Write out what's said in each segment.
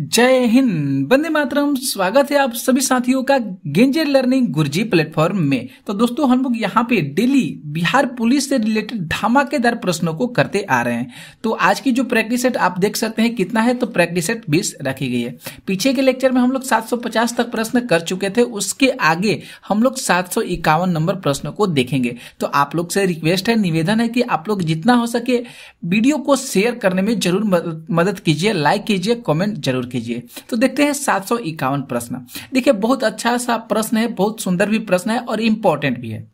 जय हिंद बंदे मातरम स्वागत है आप सभी साथियों का गेंजे लर्निंग गुरजी प्लेटफॉर्म में तो दोस्तों हम लोग यहाँ पे डेली बिहार पुलिस से रिलेटेड धमाकेदार प्रश्नों को करते आ रहे हैं तो आज की जो प्रैक्टिस सेट आप देख सकते हैं कितना है तो प्रैक्टिस सेट बीस रखी गई है पीछे के लेक्चर में हम लोग सात तक प्रश्न कर चुके थे उसके आगे हम लोग सात नंबर प्रश्न को देखेंगे तो आप लोग से रिक्वेस्ट है निवेदन है कि आप लोग जितना हो सके वीडियो को शेयर करने में जरूर मदद कीजिए लाइक कीजिए कॉमेंट जरूर जरूर कीजिए तो देखते हैं सात प्रश्न देखिए बहुत अच्छा सा प्रश्न है बहुत सुंदर भी प्रश्न है और इम्पोर्टेंट भी है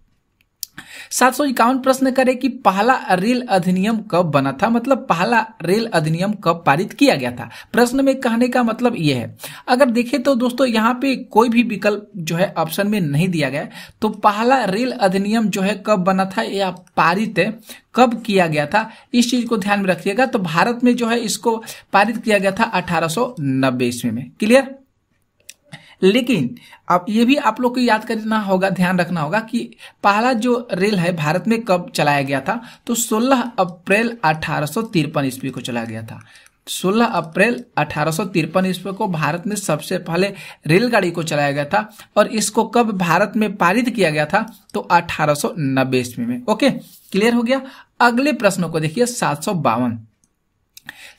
सात सौ इक्यावन प्रश्न करे कि पहला रेल अधिनियम कब बना था मतलब पहला रेल अधिनियम कब पारित किया गया था प्रश्न में कहने का मतलब यह है अगर देखे तो दोस्तों यहाँ पे कोई भी विकल्प जो है ऑप्शन में नहीं दिया गया तो पहला रेल अधिनियम जो है कब बना था या पारित है कब किया गया था इस चीज को ध्यान में रखिएगा तो भारत में जो है इसको पारित किया गया था नब्बे ईस्वी में क्लियर लेकिन अब ये भी आप लोग को याद करना होगा ध्यान रखना होगा कि पहला जो रेल है भारत में कब चलाया गया था तो 16 अप्रैल अठारह ईस्वी को चलाया गया था 16 अप्रैल अठारह ईस्वी को भारत में सबसे पहले रेलगाड़ी को चलाया गया था और इसको कब भारत में पारित किया गया था तो अठारह ईस्वी में ओके क्लियर हो गया अगले प्रश्नों को देखिए सात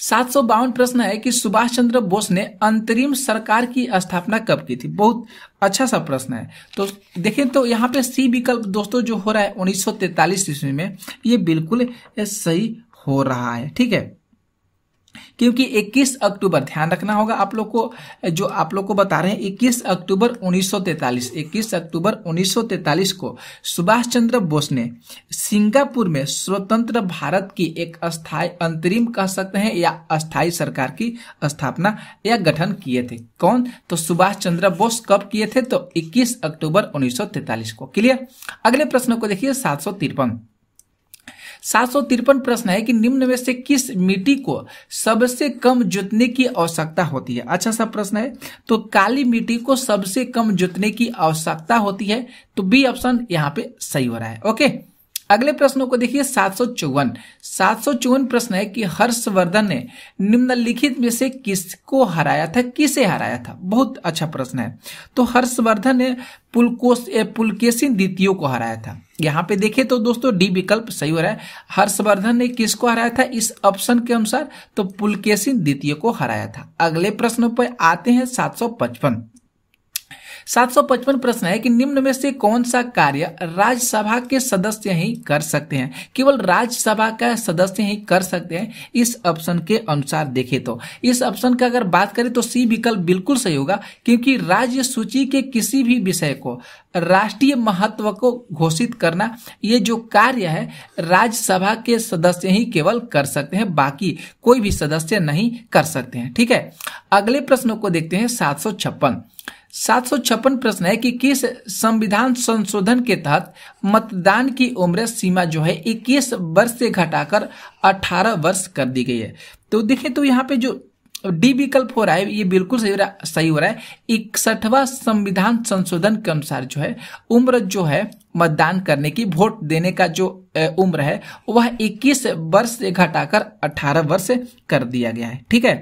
सात सौ बावन प्रश्न है कि सुभाष चंद्र बोस ने अंतरिम सरकार की स्थापना कब की थी बहुत अच्छा सा प्रश्न है तो देखें तो यहाँ पे सी विकल्प दोस्तों जो हो रहा है उन्नीस सौ ईस्वी में ये बिल्कुल सही हो रहा है ठीक है क्योंकि 21 अक्टूबर ध्यान रखना होगा आप लोग को जो आप लोग को बता रहे हैं 21 अक्टूबर 1943 21 अक्टूबर 1943 को सुभाष चंद्र बोस ने सिंगापुर में स्वतंत्र भारत की एक अस्थायी अंतरिम कह सकते हैं या अस्थायी सरकार की स्थापना या गठन किए थे कौन तो सुभाष चंद्र बोस कब किए थे तो इक्कीस अक्टूबर उन्नीस को क्लियर अगले प्रश्न को देखिए सात सात प्रश्न है कि निम्न में से किस मिट्टी को सबसे कम जोतने की आवश्यकता होती है अच्छा सा प्रश्न है तो काली मिट्टी को सबसे कम जोतने की आवश्यकता होती है तो बी ऑप्शन यहाँ पे सही हो रहा है ओके अगले प्रश्नों को देखिए सात सौ चौवन सात सौ चौवन प्रश्न है कि हर्षवर्धन ने निम्नलिखित में से किसको हराया था किसे हराया था बहुत अच्छा प्रश्न है तो हर्षवर्धन ने पुलकोस पुलकेसिन द्वितीय को हराया था यहाँ पे देखें तो दोस्तों डी विकल्प सही हो रहा है हर्षवर्धन ने किसको हराया था इस ऑप्शन के अनुसार तो पुलकेसिन द्वितीय को हराया था अगले प्रश्न पर आते हैं सात सौ पचपन 755 प्रश्न है कि निम्न में से कौन सा कार्य राज्यसभा के सदस्य ही कर सकते हैं केवल राज्यसभा का सदस्य ही कर सकते हैं इस ऑप्शन के अनुसार देखे तो इस ऑप्शन का अगर बात करें तो सी विकल्प बिल्कुल सही होगा क्योंकि राज्य सूची के किसी भी विषय को राष्ट्रीय महत्व को घोषित करना ये जो कार्य है राज्यसभा के सदस्य ही केवल कर सकते हैं बाकी कोई भी सदस्य नहीं कर सकते हैं ठीक है अगले प्रश्नों को देखते हैं सात सात प्रश्न है कि किस संविधान संशोधन के तहत मतदान की उम्र सीमा जो है इक्कीस वर्ष से घटाकर 18 वर्ष कर दी गई है तो देखिए तो यहाँ पे जो डी विकल्प हो रहा है ये बिल्कुल सही सही हो रहा है इकसठवा संविधान संशोधन के अनुसार जो है उम्र जो है मतदान करने की वोट देने का जो उम्र है वह 21 वर्ष से घटाकर 18 वर्ष कर दिया गया है ठीक है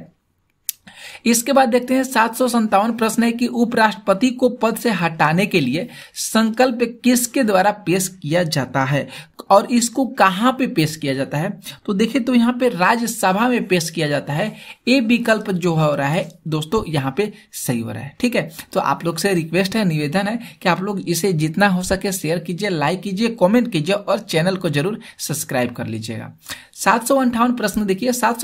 इसके बाद देखते हैं सात सौ प्रश्न है कि उपराष्ट्रपति को पद से हटाने के लिए संकल्प किसके द्वारा पेश किया जाता है और इसको कहाँ पे पेश किया जाता है तो देखिए तो यहाँ पे राज्यसभा में पेश किया जाता है ए विकल्प जो हो रहा है दोस्तों यहाँ पे सही हो रहा है ठीक है तो आप लोग से रिक्वेस्ट है निवेदन है कि आप लोग इसे जितना हो सके शेयर कीजिए लाइक कीजिए कॉमेंट कीजिए और चैनल को जरूर सब्सक्राइब कर लीजिएगा सात प्रश्न देखिए सात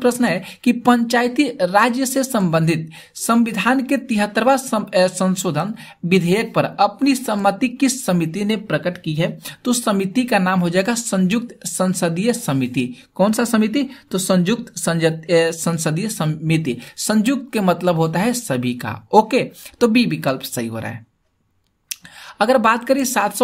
प्रश्न है कि पंचायती राज्य से से संबंधित संविधान के तिहत्तरवा संशोधन विधेयक पर अपनी सहमति किस समिति ने प्रकट की है तो समिति का नाम हो जाएगा संयुक्त संसदीय समिति कौन सा समिति तो संयुक्त संसदीय समिति संयुक्त के मतलब होता है सभी का ओके तो बी विकल्प सही हो रहा है अगर बात करें सात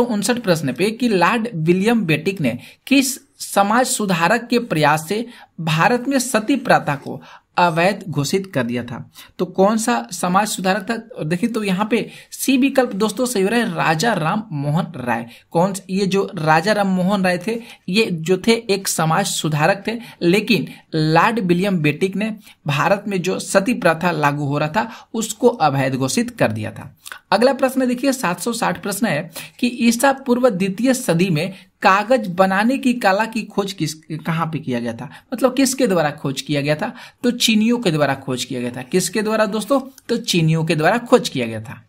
प्रश्न पे कि लॉर्ड विलियम बेटिक ने किस समाज सुधारक के प्रयास से भारत में सती प्रथा को अवैध घोषित कर दिया था तो कौन सा समाज सुधारक था देखिए तो यहाँ पे सी विकल्प दोस्तों सही हो रहा है राजा राम मोहन राय कौन ये जो राजा राम मोहन राय थे ये जो थे एक समाज सुधारक थे लेकिन लॉर्ड विलियम बेटिक ने भारत में जो सती प्रथा लागू हो रहा था उसको अवैध घोषित कर दिया था अगला प्रश्न देखिए 760 प्रश्न है कि ईसा पूर्व द्वितीय सदी में कागज बनाने की कला की खोज किस कहाँ पे किया गया था मतलब किसके द्वारा खोज किया गया था तो चीनियों के द्वारा खोज किया गया था किसके द्वारा दोस्तों तो चीनियों के द्वारा खोज किया गया था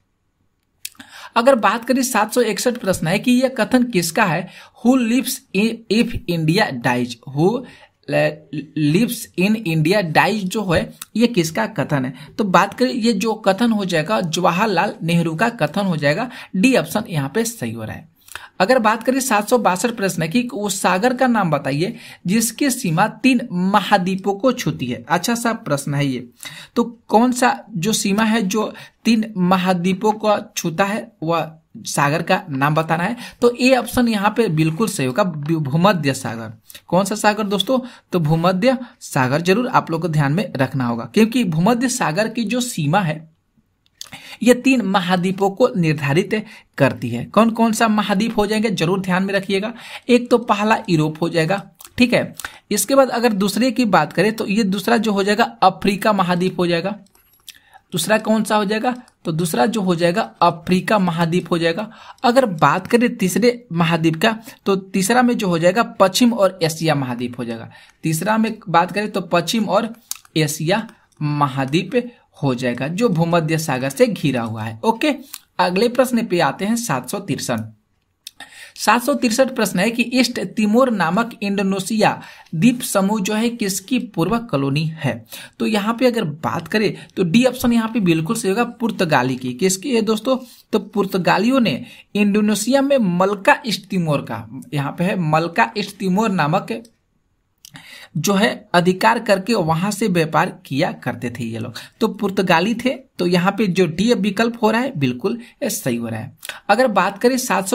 अगर बात करें सात सौ इकसठ प्रश्न है कि यह कथन किसका है who lives if India dies who lives in India dies जो है ये किसका कथन है तो बात करें ये जो कथन हो जाएगा जवाहरलाल नेहरू का कथन हो जाएगा डी ऑप्शन यहाँ पे सही हो रहा है अगर बात करें सात प्रश्न की वो तो सागर का नाम बताइए जिसकी सीमा तीन महाद्वीपों को छूती है अच्छा सा प्रश्न है ये तो कौन सा जो सीमा है जो तीन महाद्वीपों को छूता है वह सागर का नाम बताना है तो ए ऑप्शन यहाँ पे बिल्कुल सही होगा भूमध्य सागर कौन सा सागर दोस्तों तो भूमध्य सागर जरूर आप लोग को ध्यान में रखना होगा क्योंकि भूमध्य सागर की जो सीमा है ये तीन महाद्वीपों को निर्धारित करती है कौन कौन सा महाद्वीप हो जाएंगे जरूर ध्यान में रखिएगा एक तो पहला यूरोप हो जाएगा ठीक है इसके बाद अगर दूसरे की बात करें तो ये दूसरा जो हो जाएगा अफ्रीका महाद्वीप हो जाएगा दूसरा कौन सा हो जाएगा तो दूसरा जो हो जाएगा अफ्रीका महाद्वीप हो जाएगा अगर बात करें तीसरे महाद्वीप का तो तीसरा में जो हो जाएगा पश्चिम और एशिया महाद्वीप हो जाएगा तीसरा में बात करें तो पश्चिम और एशिया महाद्वीप हो जाएगा जो भूमध्य सागर से घिरा हुआ है ओके अगले प्रश्न पे आते हैं सात सौ तिरसठ सात सौ तिरसठ प्रश्न है कि ईस्ट तिमोर नामक इंडोनेशिया द्वीप समूह जो है किसकी पूर्व कॉलोनी है तो यहाँ पे अगर बात करें तो डी ऑप्शन यहाँ पे बिल्कुल सही होगा पुर्तगाली की किसकी है दोस्तों तो पुर्तगालियों ने इंडोनेशिया में मलका ईस्ट तिमोर का यहाँ पे है मलका ईस्ट तिमोर नामक जो है अधिकार करके वहां से व्यापार किया करते थे ये लोग तो पुर्तगाली थे तो यहाँ पे जो डी विकल्प हो रहा है बिल्कुल सही हो रहा है अगर बात करें सात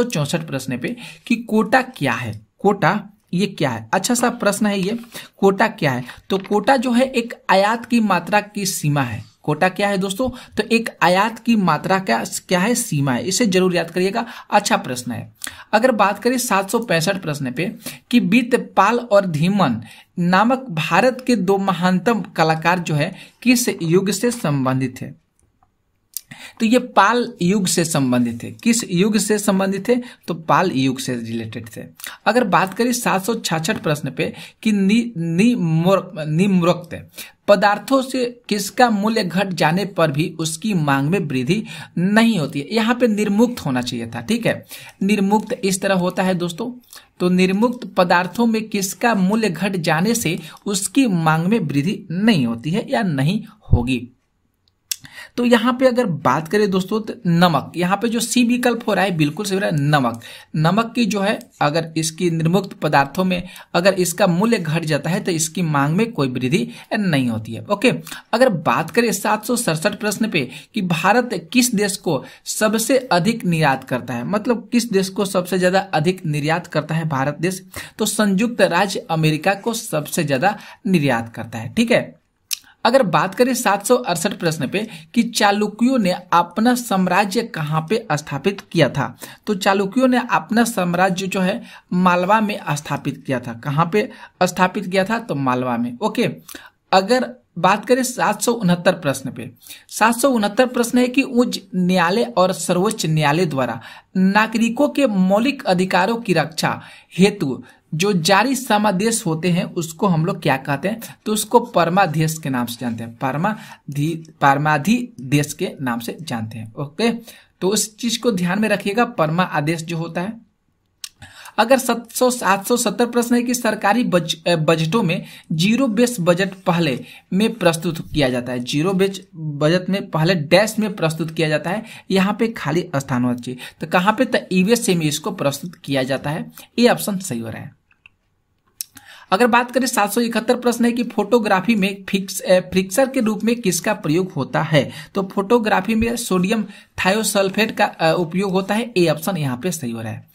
प्रश्न पे कि कोटा क्या है कोटा ये क्या है अच्छा सा प्रश्न है ये कोटा क्या है तो कोटा जो है एक आयात की मात्रा की सीमा है कोटा क्या है दोस्तों तो एक आयात की मात्रा का क्या है सीमा है इसे जरूर याद करिएगा अच्छा प्रश्न है अगर बात करें सात प्रश्न पे कि बीत पाल और धीमन नामक भारत के दो महानतम कलाकार जो है किस युग से संबंधित है तो ये पाल युग से संबंधित है किस युग से संबंधित है तो पाल युग से रिलेटेड थे अगर बात करें सात प्रश्न पे कि नी, नी पदार्थों से किसका मूल्य घट जाने पर भी उसकी मांग में वृद्धि नहीं होती है यहाँ पे निर्मुक्त होना चाहिए था ठीक है निर्मुक्त इस तरह होता है दोस्तों तो निर्मुक्त पदार्थों में किसका मूल्य घट जाने से उसकी मांग में वृद्धि नहीं होती है या नहीं होगी तो यहाँ पे अगर बात करें दोस्तों तो नमक यहाँ पे जो सी विकल्प हो रहा है बिल्कुल सही हो रहा है नमक नमक की जो है अगर इसकी निर्मुक्त पदार्थों में अगर इसका मूल्य घट जाता है तो इसकी मांग में कोई वृद्धि नहीं होती है ओके अगर बात करें सात प्रश्न पे कि भारत किस देश को सबसे अधिक निर्यात करता है मतलब किस देश को सबसे ज्यादा अधिक निर्यात करता है भारत देश तो संयुक्त राज्य अमेरिका को सबसे ज्यादा निर्यात करता है ठीक है अगर बात करें सात प्रश्न पे कि चालुक्यों ने अपना साम्राज्य कहाँ पे स्थापित किया था तो चालुक्यों ने अपना साम्राज्य जो है मालवा में स्थापित किया था कहाँ पे स्थापित किया था तो मालवा में ओके अगर बात करें सात प्रश्न पे सात प्रश्न है कि उच्च न्यायालय और सर्वोच्च न्यायालय द्वारा नागरिकों के मौलिक अधिकारों की रक्षा हेतु जो जारी समादेश होते हैं उसको हम लोग क्या कहते हैं तो उसको परमाधेश के नाम से जानते हैं परमाधि परमाधि देश के नाम से जानते हैं ओके तो उस चीज को ध्यान में रखिएगा परमा आदेश जो होता है अगर 700 770 प्रश्न है कि सरकारी बज, बजटों में जीरो बेस बजट पहले में प्रस्तुत किया जाता है जीरो बेस बजट में पहले डैश में प्रस्तुत किया जाता है यहाँ पे खाली स्थान होना चाहिए तो कहाँ पे तो ईवे से में इसको प्रस्तुत किया जाता है ये ऑप्शन सही हो रहा है अगर बात करें सात सौ इकहत्तर प्रश्न है कि फोटोग्राफी में फिक्स फ्रिक्सर के रूप में किसका प्रयोग होता है तो फोटोग्राफी में सोडियम थायोसल्फेट का उपयोग होता है ए ऑप्शन यहाँ पे सही हो रहा है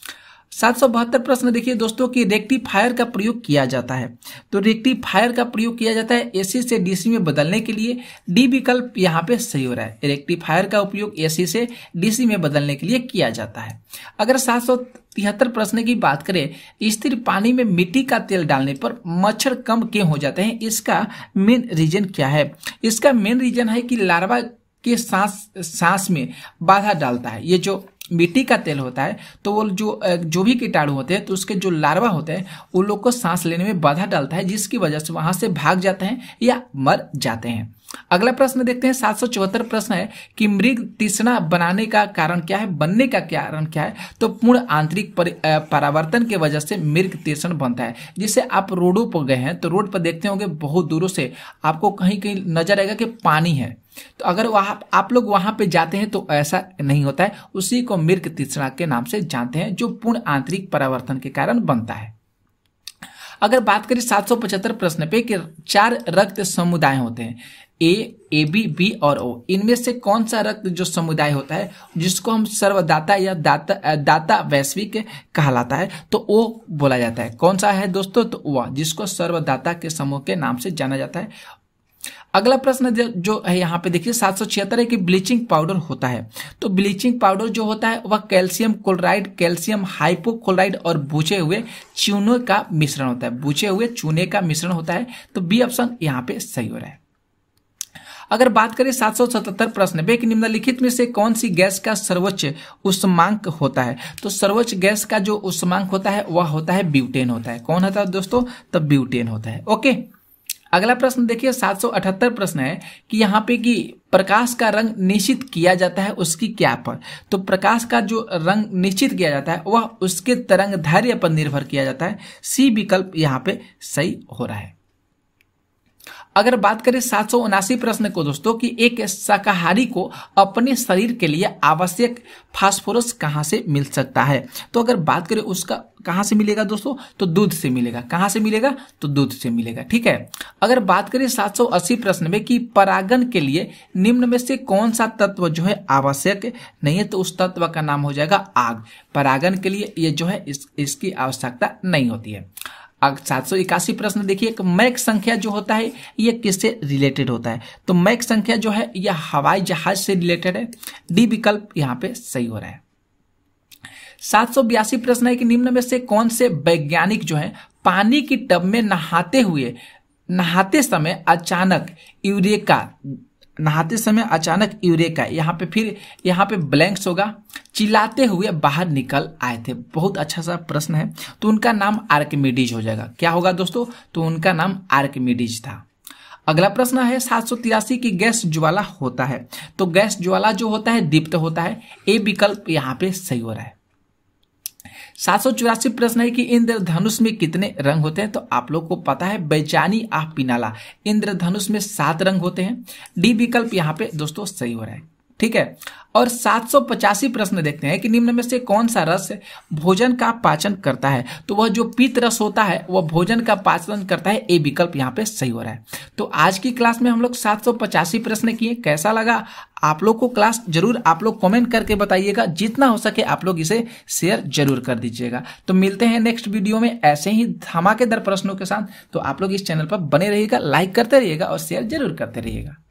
सात सौ बहत्तर प्रश्न देखिए दोस्तों कि रेक्टिफायर का प्रयोग किया जाता है तो रेक्टिफायर का प्रयोग किया जाता है एसी से डीसी में बदलने के लिए डी विकल्प यहाँ पे सही हो रहा है रेक्टिफायर का उपयोग एसी से डीसी में बदलने के लिए किया जाता है अगर सात सौ तिहत्तर प्रश्न की बात करें स्थिर पानी में मिट्टी का तेल डालने पर मच्छर कम क्यों हो जाते हैं इसका मेन रीजन क्या है इसका मेन रीजन है कि लार्वा के सांस सांस में बाधा डालता है ये जो मिट्टी का तेल होता है तो वो जो जो भी कीटाणु होते हैं तो उसके जो लार्वा होते हैं उन लोग को सांस लेने में बाधा डालता है जिसकी वजह से वहां से भाग जाते हैं या मर जाते हैं अगला प्रश्न देखते हैं सात सौ चौहत्तर प्रश्न है कि मृग तीसना बनाने का कारण क्या है बनने का कारण क्या है तो पूर्ण आंतरिक परावर्तन की वजह से मृग तीर्षण बनता है जिसे आप रोडों पर गए हैं तो रोड पर देखते होंगे बहुत दूरों से आपको कहीं कहीं नजर आएगा कि पानी है तो अगर वहाँ आप लोग वहाँ पे जाते हैं तो ऐसा नहीं होता है उसी को मृग तीसरा के नाम से जानते हैं जो पूर्ण आंतरिक परावर्तन के कारण बनता है अगर बात करें 775 प्रश्न पे कि चार रक्त समुदाय होते हैं ए ए बी बी और ओ इनमें से कौन सा रक्त जो समुदाय होता है जिसको हम सर्वदाता या दाता दाता वैश्विक कहलाता है तो ओ बोला जाता है कौन सा है दोस्तों तो वह जिसको सर्वदाता के समूह के नाम से जाना जाता है अगला प्रश्न जो है यहाँ पे देखिए सात सौ छिहत्तर है कि ब्लीचिंग पाउडर होता है तो ब्लीचिंग पाउडर जो होता है वह कैल्शियम क्लोराइड कैल्शियम हाइपोक्लोराइड और बुझे हुए चूने का मिश्रण होता है बुझे हुए चूने का मिश्रण होता है तो बी ऑप्शन यहाँ पे सही हो रहा है अगर बात करें 777 प्रश्न में निम्नलिखित में से कौन सी गैस का सर्वोच्च उष्मांक होता है तो सर्वोच्च गैस का जो उष्मांक होता है वह होता है ब्यूटेन होता है कौन होता है दोस्तों तब ब्यूटेन होता है ओके अगला प्रश्न देखिए 778 प्रश्न है कि यहाँ पे कि प्रकाश का रंग निश्चित किया जाता है उसकी क्या पर तो प्रकाश का जो रंग निश्चित किया जाता है वह उसके तरंग धैर्य पर निर्भर किया जाता है सी विकल्प यहाँ पे सही हो रहा है अगर बात करें सात प्रश्न को दोस्तों कि एक शाकाहारी को अपने शरीर के लिए आवश्यक फास्फोरस कहाँ से मिल सकता है तो अगर बात करें उसका कहाँ से मिलेगा दोस्तों तो दूध से मिलेगा कहाँ से मिलेगा तो दूध से मिलेगा ठीक है अगर बात करें अस्सी प्रश्न में कि परागन के लिए निम्न में से कौन सा तत्व जो है आवश्यक नहीं है तो उस तत्व का नाम हो जाएगा आग परागन के लिए ये जो है इस, इसकी आवश्यकता नहीं होती है सात सौ इक्यासी प्रश्न देखिए मैक संख्या जो होता है यह किससे रिलेटेड होता है तो मैक संख्या जो है यह हवाई जहाज से रिलेटेड है डी विकल्प यहाँ पे सही हो रहा है सात सौ बयासी प्रश्न है कि निम्न में से कौन से वैज्ञानिक जो है पानी की टब में नहाते हुए नहाते समय अचानक यूरेका नहाते समय अचानक यूरेका यहाँ पे फिर यहाँ पे ब्लैंक्स होगा चिल्लाते हुए बाहर निकल आए थे बहुत अच्छा सा प्रश्न है तो उनका नाम आर्किमिडीज हो जाएगा क्या होगा दोस्तों तो उनका नाम आर्किमिडीज था अगला प्रश्न है सात सौ तिरासी की गैस ज्वाला होता है तो गैस ज्वाला जो होता है दीप्त होता है ए विकल्प यहाँ पे सही हो रहा है सात सौ चौरासी प्रश्न है कि इंद्रधनुष में कितने रंग होते हैं तो आप लोग को पता है बेचानी आह पिनाला इंद्रधनुष में सात रंग होते हैं डी विकल्प यहाँ पे दोस्तों सही हो रहा है ठीक है और सात प्रश्न देखते हैं कि निम्न में से कौन सा रस भोजन का पाचन करता है तो वह जो पीत रस होता है वह भोजन का पाचन करता है ए विकल्प यहाँ पे सही हो रहा है तो आज की क्लास में हम लोग सात प्रश्न किए कैसा लगा आप लोग को क्लास जरूर आप लोग कमेंट करके बताइएगा जितना हो सके आप लोग इसे शेयर जरूर कर दीजिएगा तो मिलते हैं नेक्स्ट वीडियो में ऐसे ही धमाकेदार प्रश्नों के साथ तो आप लोग इस चैनल पर बने रहिएगा लाइक करते रहिएगा और शेयर जरूर करते रहिएगा